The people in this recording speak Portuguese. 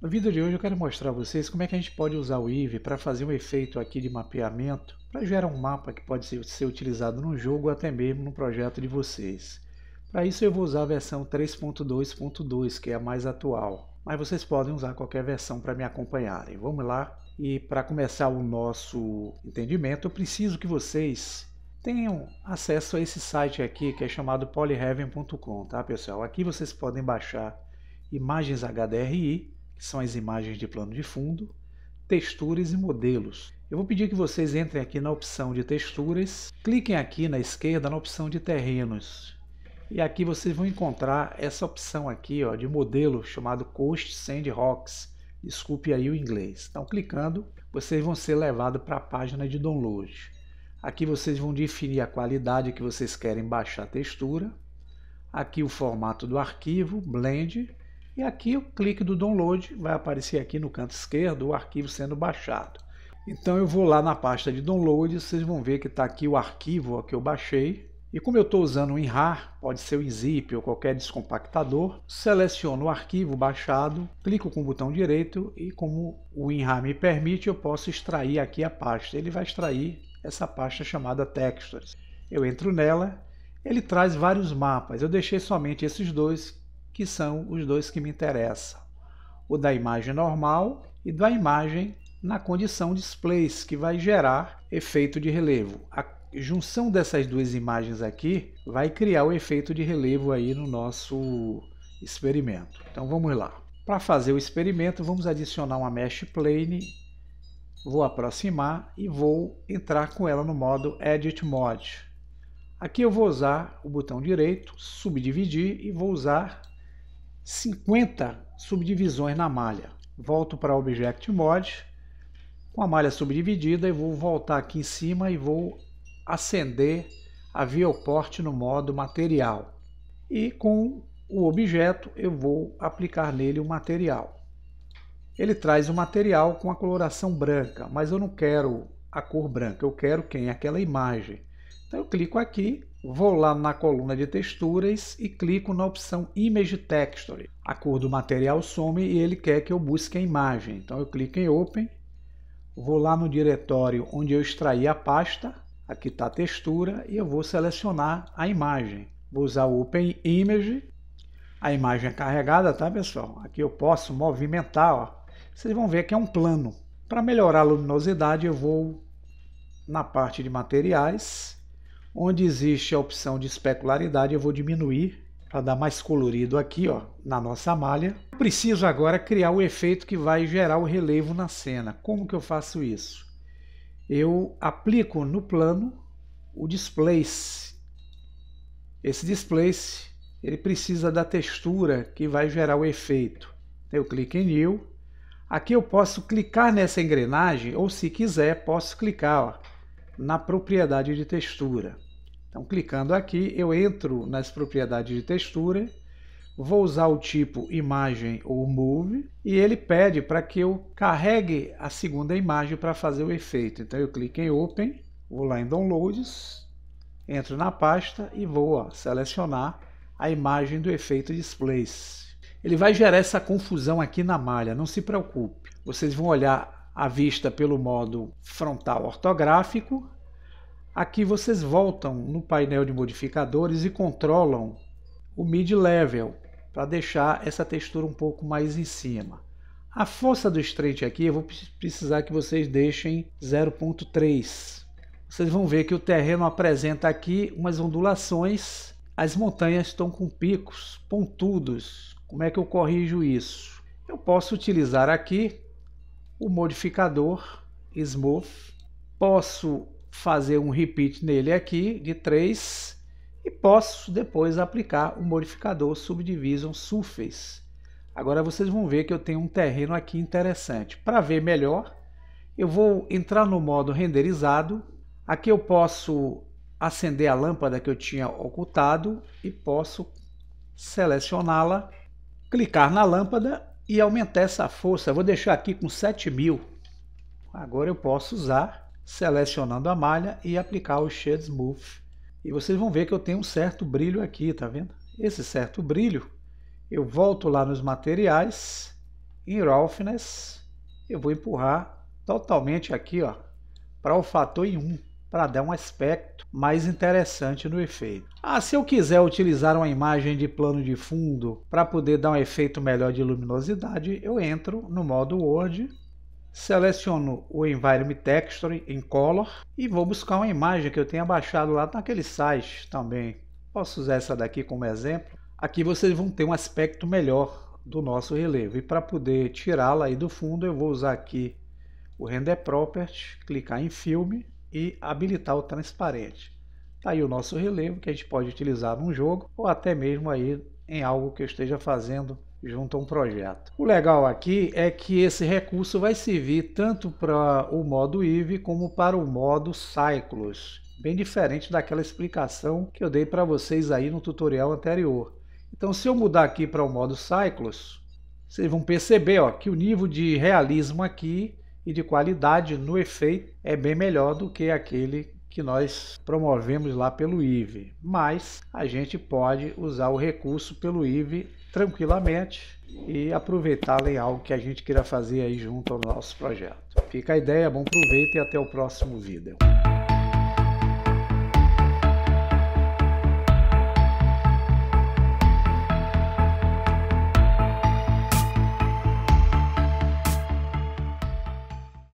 No vídeo de hoje eu quero mostrar a vocês como é que a gente pode usar o Eve para fazer um efeito aqui de mapeamento para gerar um mapa que pode ser, ser utilizado no jogo ou até mesmo no projeto de vocês. Para isso eu vou usar a versão 3.2.2 que é a mais atual, mas vocês podem usar qualquer versão para me acompanharem. Vamos lá e para começar o nosso entendimento eu preciso que vocês tenham acesso a esse site aqui que é chamado polyheaven.com, tá pessoal? Aqui vocês podem baixar imagens HDRI que são as imagens de plano de fundo, texturas e modelos. Eu vou pedir que vocês entrem aqui na opção de texturas, cliquem aqui na esquerda na opção de terrenos. E aqui vocês vão encontrar essa opção aqui ó, de modelo chamado Coast Sand Rocks. Desculpe aí o inglês. Então clicando, vocês vão ser levados para a página de download. Aqui vocês vão definir a qualidade que vocês querem baixar a textura. Aqui o formato do arquivo, Blend, e aqui o clique do download vai aparecer aqui no canto esquerdo o arquivo sendo baixado. Então eu vou lá na pasta de download, vocês vão ver que está aqui o arquivo que eu baixei. E como eu estou usando um WinRAR, pode ser o zip ou qualquer descompactador, seleciono o arquivo baixado, clico com o botão direito e como o WinRAR me permite, eu posso extrair aqui a pasta. Ele vai extrair essa pasta chamada Textures. Eu entro nela, ele traz vários mapas. Eu deixei somente esses dois que são os dois que me interessam. O da imagem normal e da imagem na condição displays, que vai gerar efeito de relevo. A junção dessas duas imagens aqui vai criar o efeito de relevo aí no nosso experimento. Então vamos lá. Para fazer o experimento, vamos adicionar uma mesh plane, vou aproximar e vou entrar com ela no modo Edit Mode. Aqui eu vou usar o botão direito, subdividir e vou usar 50 subdivisões na malha. Volto para Object Mode, com a malha subdividida, e vou voltar aqui em cima e vou acender a viewport no modo material. E com o objeto eu vou aplicar nele o material. Ele traz o material com a coloração branca, mas eu não quero a cor branca, eu quero quem? Aquela imagem. Então eu clico aqui, vou lá na coluna de texturas e clico na opção Image Texture. A cor do material some e ele quer que eu busque a imagem. Então eu clico em Open, vou lá no diretório onde eu extraí a pasta, aqui está a textura, e eu vou selecionar a imagem. Vou usar o Open Image, a imagem é carregada, tá pessoal? Aqui eu posso movimentar, ó. vocês vão ver que é um plano. Para melhorar a luminosidade eu vou na parte de materiais, Onde existe a opção de especularidade, eu vou diminuir para dar mais colorido aqui ó, na nossa malha. preciso agora criar o efeito que vai gerar o relevo na cena. Como que eu faço isso? Eu aplico no plano o displace. Esse displace ele precisa da textura que vai gerar o efeito. Eu clico em New. Aqui eu posso clicar nessa engrenagem ou se quiser posso clicar ó, na propriedade de textura. Então, clicando aqui, eu entro nas propriedades de textura, vou usar o tipo imagem ou move, e ele pede para que eu carregue a segunda imagem para fazer o efeito. Então, eu clico em open, vou lá em downloads, entro na pasta e vou ó, selecionar a imagem do efeito displays. Ele vai gerar essa confusão aqui na malha, não se preocupe. Vocês vão olhar a vista pelo modo frontal ortográfico. Aqui vocês voltam no painel de modificadores e controlam o mid-level para deixar essa textura um pouco mais em cima. A força do straight aqui eu vou precisar que vocês deixem 0.3. Vocês vão ver que o terreno apresenta aqui umas ondulações. As montanhas estão com picos pontudos. Como é que eu corrijo isso? Eu posso utilizar aqui o modificador smooth Posso fazer um repeat nele aqui de 3 e posso depois aplicar o modificador Subdivision Surface. Agora vocês vão ver que eu tenho um terreno aqui interessante. Para ver melhor, eu vou entrar no modo renderizado. Aqui eu posso acender a lâmpada que eu tinha ocultado e posso selecioná-la, clicar na lâmpada e aumentar essa força. Eu vou deixar aqui com 7000. Agora eu posso usar selecionando a malha e aplicar o Shade Smooth. E vocês vão ver que eu tenho um certo brilho aqui, tá vendo? Esse certo brilho, eu volto lá nos materiais, em Roughness, eu vou empurrar totalmente aqui ó, para o fator em 1, para dar um aspecto mais interessante no efeito. Ah, se eu quiser utilizar uma imagem de plano de fundo para poder dar um efeito melhor de luminosidade, eu entro no modo Word, seleciono o Environment Texture em Color e vou buscar uma imagem que eu tenha baixado lá naquele site também. Posso usar essa daqui como exemplo. Aqui vocês vão ter um aspecto melhor do nosso relevo e para poder tirá-la aí do fundo eu vou usar aqui o Render Property, clicar em Filme e habilitar o transparente. Tá aí o nosso relevo que a gente pode utilizar num jogo ou até mesmo aí em algo que eu esteja fazendo junto a um projeto. O legal aqui é que esse recurso vai servir tanto para o modo IV como para o modo Cyclos, bem diferente daquela explicação que eu dei para vocês aí no tutorial anterior. Então se eu mudar aqui para o modo Cyclos, vocês vão perceber ó, que o nível de realismo aqui e de qualidade no efeito é bem melhor do que aquele que nós promovemos lá pelo IVE, mas a gente pode usar o recurso pelo IVE tranquilamente e aproveitá lo em algo que a gente queira fazer aí junto ao nosso projeto. Fica a ideia, bom proveito e até o próximo vídeo.